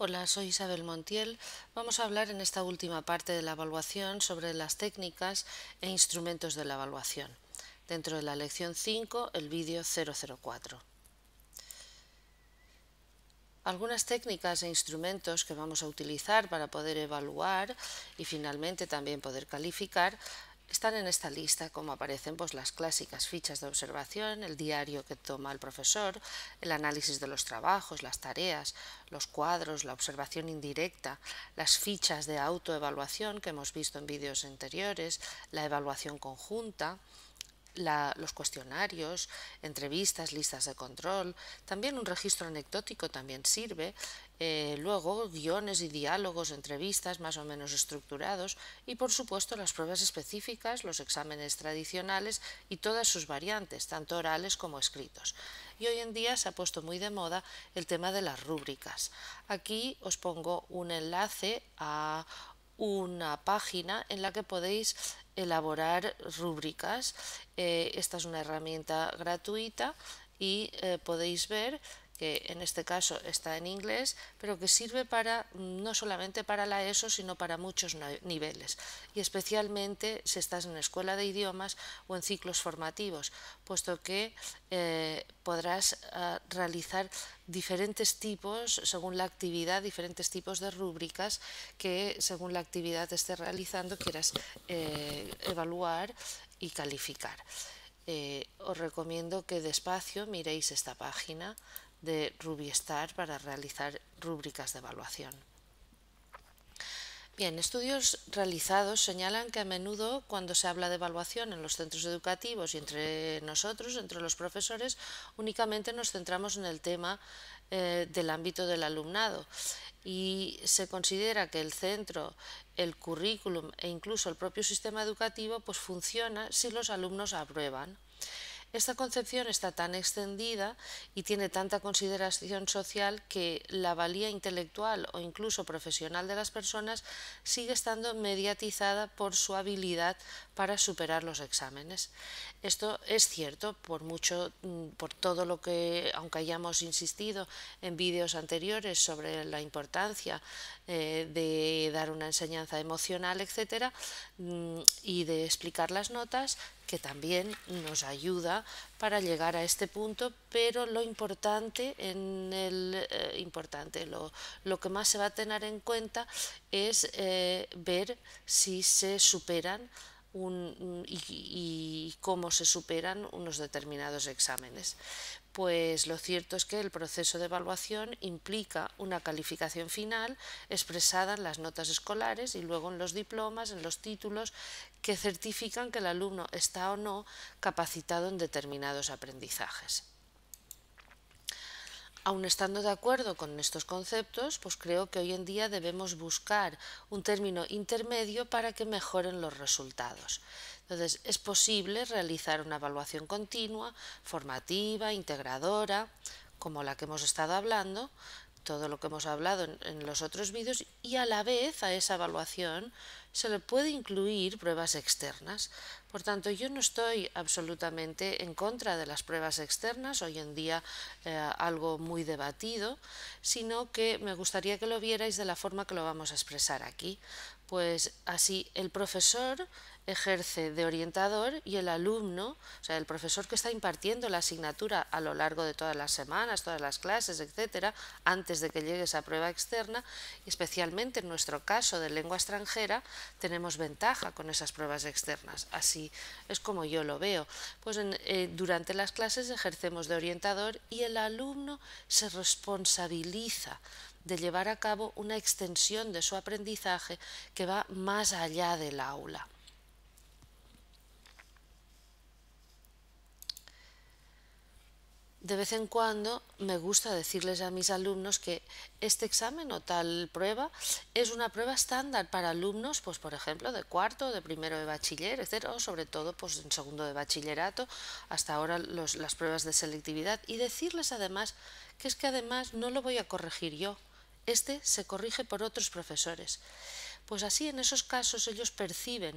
Hola, soy Isabel Montiel. Vamos a hablar en esta última parte de la evaluación sobre las técnicas e instrumentos de la evaluación. Dentro de la lección 5, el vídeo 004. Algunas técnicas e instrumentos que vamos a utilizar para poder evaluar y finalmente también poder calificar están en esta lista como aparecen pues, las clásicas fichas de observación, el diario que toma el profesor, el análisis de los trabajos, las tareas, los cuadros, la observación indirecta, las fichas de autoevaluación que hemos visto en vídeos anteriores, la evaluación conjunta, los cuestionarios, entrevistas, listas de control, también un registro anecdótico también sirve, eh, luego guiones y diálogos, entrevistas más o menos estructurados y por supuesto las pruebas específicas, los exámenes tradicionales y todas sus variantes, tanto orales como escritos. Y hoy en día se ha puesto muy de moda el tema de las rúbricas. Aquí os pongo un enlace a una página en la que podéis elaborar rúbricas. Eh, esta es una herramienta gratuita y eh, podéis ver que en este caso está en inglés, pero que sirve para no solamente para la ESO, sino para muchos niveles, y especialmente si estás en escuela de idiomas o en ciclos formativos, puesto que eh, podrás ah, realizar diferentes tipos, según la actividad, diferentes tipos de rúbricas que según la actividad esté realizando quieras eh, evaluar y calificar. Eh, os recomiendo que despacio miréis esta página de Rubiestar para realizar rúbricas de evaluación. Bien, estudios realizados señalan que a menudo cuando se habla de evaluación en los centros educativos y entre nosotros, entre los profesores, únicamente nos centramos en el tema eh, del ámbito del alumnado y se considera que el centro, el currículum e incluso el propio sistema educativo pues funciona si los alumnos aprueban. Esta concepción está tan extendida y tiene tanta consideración social que la valía intelectual o incluso profesional de las personas sigue estando mediatizada por su habilidad para superar los exámenes. Esto es cierto por mucho mm, por todo lo que aunque hayamos insistido en vídeos anteriores sobre la importancia eh, de dar una enseñanza emocional, etcétera, mm, y de explicar las notas, que también nos ayuda para llegar a este punto, pero lo importante, en el, eh, importante lo, que más se va a tener en cuenta es eh, ver si se superan y, cómo se superan unos determinados exámenes. Pues lo cierto es que el proceso de evaluación implica una calificación final expresada en las notas escolares y luego en los diplomas, en los títulos, que certifican que el alumno está o no capacitado en determinados aprendizajes. Aun estando de acuerdo con estos conceptos, pues creo que hoy en día debemos buscar un término intermedio para que mejoren los resultados. Entonces, es posible realizar una evaluación continua, formativa, integradora, como la que hemos estado hablando, todo lo que hemos hablado en, los otros vídeos y a la vez a esa evaluación se le puede incluir pruebas externas. Por tanto, yo no estoy absolutamente en contra de las pruebas externas, hoy en día eh, algo muy debatido, sino que me gustaría que lo vierais de la forma que lo vamos a expresar aquí. Pues así el profesor ejerce de orientador y el alumno, o sea, el profesor que está impartiendo la asignatura a lo largo de todas las semanas, todas las clases, etcétera, antes de que llegue esa prueba externa, especialmente en nuestro caso de lengua extranjera, tenemos ventaja con esas pruebas externas. Así es como yo lo veo. Pues eh, durante las clases ejercemos de orientador y el alumno se responsabiliza de llevar a cabo una extensión de su aprendizaje que va más allá del aula. de vez en cuando me gusta decirles a mis alumnos que este examen o tal prueba es una prueba estándar para alumnos, pues por ejemplo, de cuarto, de primero de bachiller, etc., o sobre todo pues, en segundo de bachillerato, hasta ahora las pruebas de selectividad, y decirles además que es que además no lo voy a corregir yo, este se corrige por otros profesores. Pues así en esos casos ellos perciben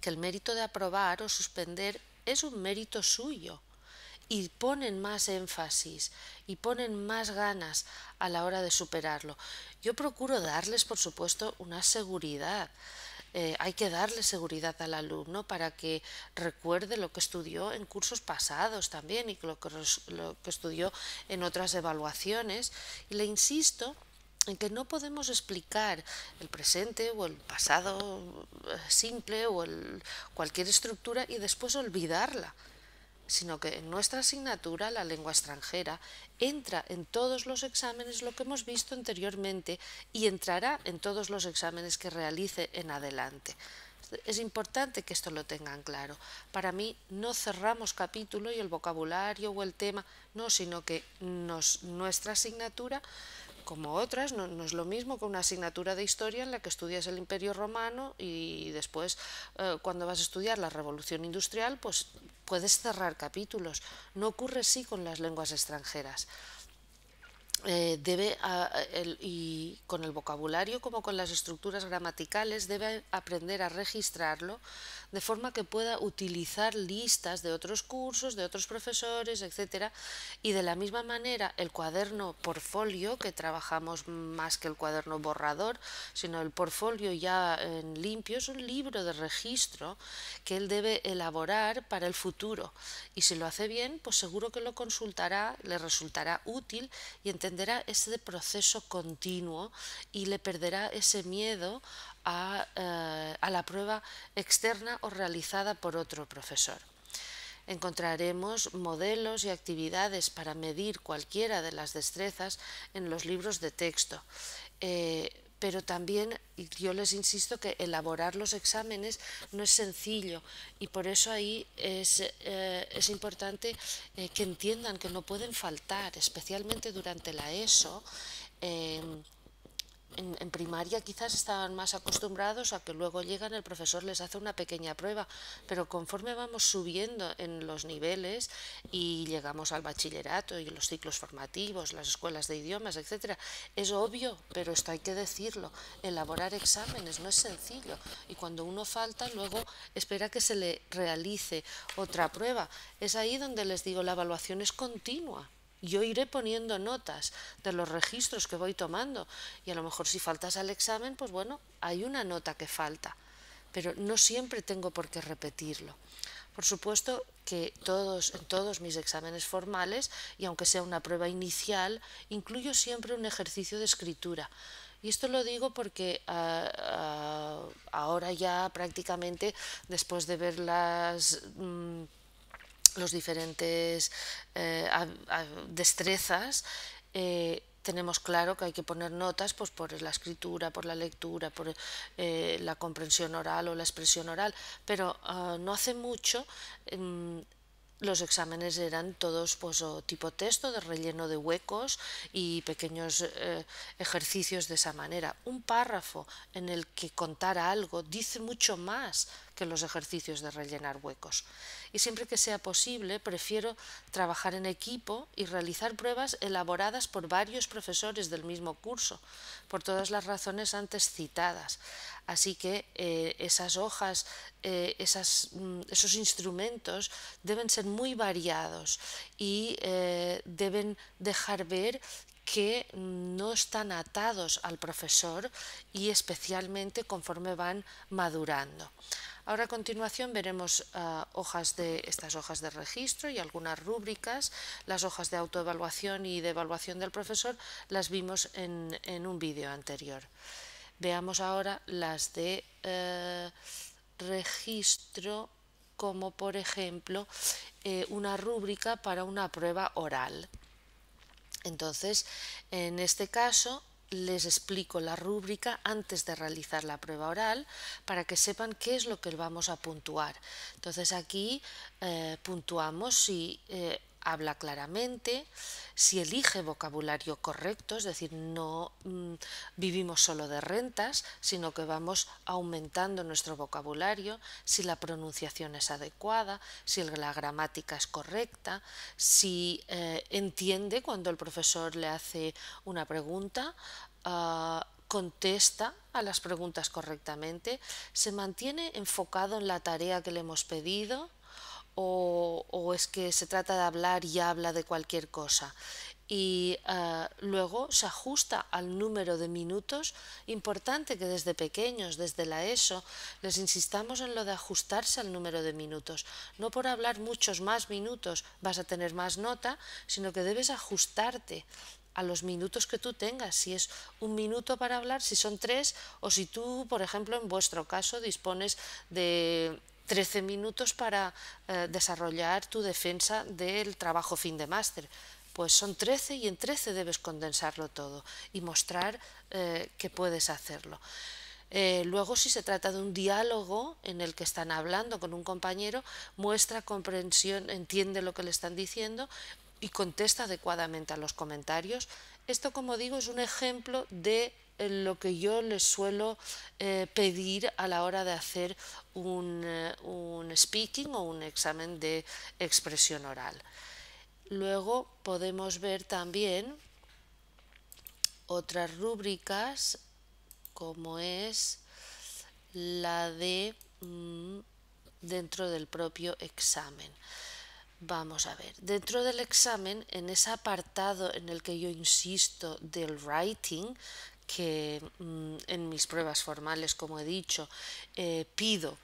que el mérito de aprobar o suspender es un mérito suyo y ponen más énfasis y ponen más ganas a la hora de superarlo. Yo procuro darles, por supuesto, una seguridad. Eh, hay que darle seguridad al alumno para que recuerde lo que estudió en cursos pasados también y lo que, lo que estudió en otras evaluaciones. Y le insisto en que no podemos explicar el presente o el pasado eh, simple o el, cualquier estructura y después olvidarla, sino que en nuestra asignatura, la lengua extranjera, entra en todos los exámenes lo que hemos visto anteriormente y entrará en todos los exámenes que realice en adelante. Es importante que esto lo tengan claro. Para mí no cerramos capítulo y el vocabulario o el tema, no, sino que nos, nuestra asignatura como otras, no, es lo mismo que una asignatura de historia en la que estudias el Imperio Romano y después eh, cuando vas a estudiar la Revolución Industrial, pues puedes cerrar capítulos. No ocurre así con las lenguas extranjeras. Eh, debe y con el vocabulario como con las estructuras gramaticales debe aprender a registrarlo de forma que pueda utilizar listas de otros cursos, de otros profesores, etcétera, y de la misma manera el cuaderno portfolio que trabajamos más que el cuaderno borrador, sino el portfolio ya en limpio es un libro de registro que él debe elaborar para el futuro y si lo hace bien, pues seguro que lo consultará, le resultará útil y ese proceso continuo y le perderá ese miedo eh, a, la prueba externa o realizada por otro profesor. Encontraremos modelos y actividades para medir cualquiera de las destrezas en los libros de texto. Eh, pero también, yo les insisto, que elaborar los exámenes no es sencillo y por eso ahí es, eh, importante eh, que entiendan que no pueden faltar, especialmente durante la ESO. Eh, en, primaria quizás estaban más acostumbrados a que luego llegan, el profesor les hace una pequeña prueba, pero conforme vamos subiendo en los niveles y llegamos al bachillerato y los ciclos formativos, las escuelas de idiomas, etc., es obvio, pero esto hay que decirlo, elaborar exámenes no es sencillo y cuando uno falta luego espera que se le realice otra prueba. Es ahí donde les digo, la evaluación es continua. Yo iré poniendo notas de los registros que voy tomando y a lo mejor si faltas al examen, pues bueno, hay una nota que falta, pero no siempre tengo por qué repetirlo. Por supuesto que todos, en todos mis exámenes formales, y aunque sea una prueba inicial, incluyo siempre un ejercicio de escritura. Y esto lo digo porque ah, ah, ahora ya prácticamente, después de ver las... Mm, los diferentes eh, destrezas, eh, tenemos claro que hay que poner notas pues, por la escritura, por la lectura, por eh, la comprensión oral o la expresión oral, pero ah, no hace mucho em, los exámenes eran todos pues, tipo texto, de relleno de huecos y pequeños ejercicios de esa manera. Un párrafo en el que contara algo dice mucho más los ejercicios de rellenar huecos. Y siempre que sea posible, prefiero trabajar en equipo y realizar pruebas elaboradas por varios profesores del mismo curso, por todas las razones antes citadas. Así que eh, esas hojas, eh, esas, mm, esos instrumentos deben ser muy variados y eh, deben dejar ver que no están atados al profesor y especialmente conforme van madurando. Ahora a continuación veremos ah, hojas de, estas hojas de registro y algunas rúbricas. Las hojas de autoevaluación y de evaluación del profesor las vimos en, un vídeo anterior. Veamos ahora las de eh, registro como por ejemplo eh, una rúbrica para una prueba oral. Entonces, en este caso les explico la rúbrica antes de realizar la prueba oral para que sepan qué es lo que vamos a puntuar. Entonces aquí eh, puntuamos si eh, habla claramente, si elige vocabulario correcto, es decir, no mm, vivimos solo de rentas, sino que vamos aumentando nuestro vocabulario, si la pronunciación es adecuada, si la gramática es correcta, si eh, entiende cuando el profesor le hace una pregunta, ah, contesta a las preguntas correctamente, se mantiene enfocado en la tarea que le hemos pedido, o, es que se trata de hablar y habla de cualquier cosa y eh, luego se ajusta al número de minutos. Importante que desde pequeños, desde la ESO, les insistamos en lo de ajustarse al número de minutos. No por hablar muchos más minutos vas a tener más nota, sino que debes ajustarte a los minutos que tú tengas, si es un minuto para hablar, si son tres, o si tú, por ejemplo, en vuestro caso dispones de 13 minutos para eh, desarrollar tu defensa del trabajo fin de máster. Pues son 13 y en 13 debes condensarlo todo y mostrar eh, que puedes hacerlo. Eh, luego, si se trata de un diálogo en el que están hablando con un compañero, muestra comprensión, entiende lo que le están diciendo y contesta adecuadamente a los comentarios. Esto, como digo, es un ejemplo de lo que yo les suelo eh, pedir a la hora de hacer eh, un, speaking o un examen de expresión oral. Luego podemos ver también otras rúbricas como es la de mm, dentro del propio examen. Vamos a ver, dentro del examen, en ese apartado en el que yo insisto del writing, que mm, en mis pruebas formales, como he dicho, eh, pido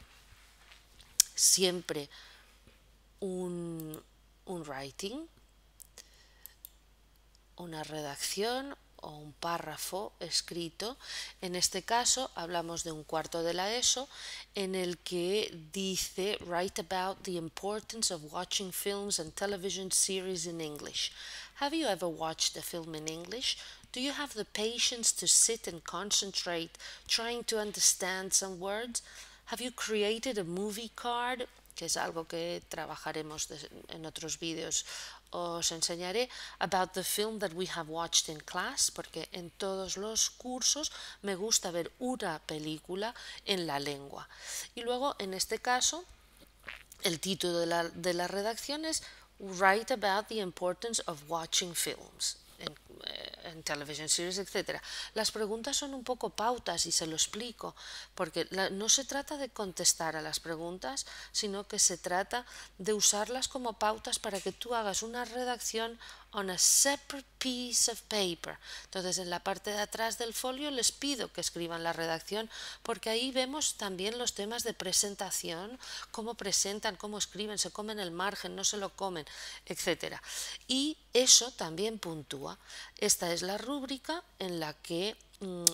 siempre un, un writing, una redacción o un párrafo escrito. En este caso hablamos de un cuarto de la ESO en el que dice Write about the importance of watching films and television series in English. Have you ever watched a film in English? Do you have the patience to sit and concentrate trying to understand some words? Have you created a movie card? Que es algo que trabajaremos en otros vídeos. Os enseñaré about the film that we have watched in class, porque en todos los cursos me gusta ver una película en la lengua. Y luego, en este caso, el título de la, de la redacción es Write about the importance of watching films. Eh, en, television series, etc. Las preguntas son un poco pautas y se lo explico, porque no se trata de contestar a las preguntas, sino que se trata de usarlas como pautas para que tú hagas una redacción on a separate piece of paper. Entonces, en la parte de atrás del folio les pido que escriban la redacción porque ahí vemos también los temas de presentación, cómo presentan, cómo escriben, se comen el margen, no se lo comen, etc. Y eso también puntúa. Esta es la rúbrica en la que mm,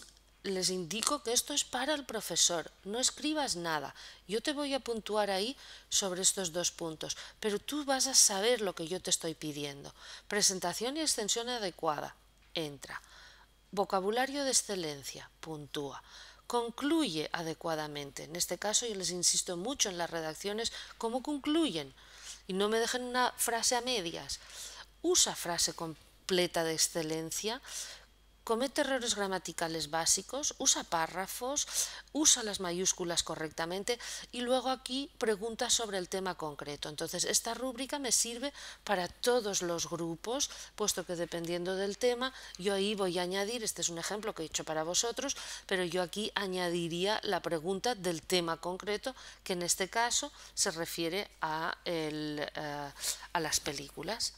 les indico que esto es para el profesor, no escribas nada. Yo te voy a puntuar ahí sobre estos dos puntos, pero tú vas a saber lo que yo te estoy pidiendo. Presentación y extensión adecuada. Entra. Vocabulario de excelencia. Puntúa. Concluye adecuadamente. En este caso yo les insisto mucho en las redacciones cómo concluyen y no me dejen una frase a medias. Usa frase completa de excelencia comete errores gramaticales básicos, usa párrafos, usa las mayúsculas correctamente y luego aquí pregunta sobre el tema concreto. Entonces, esta rúbrica me sirve para todos los grupos, puesto que dependiendo del tema, yo ahí voy a añadir, este es un ejemplo que he hecho para vosotros, pero yo aquí añadiría la pregunta del tema concreto, que en este caso se refiere a eh, las películas.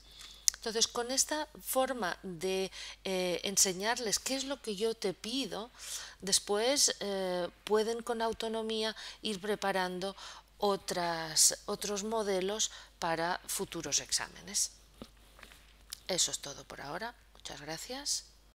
Entonces, con esta forma de eh, enseñarles qué es lo que yo te pido, después eh, pueden con autonomía ir preparando otros modelos para futuros exámenes. Eso es todo por ahora. Muchas gracias.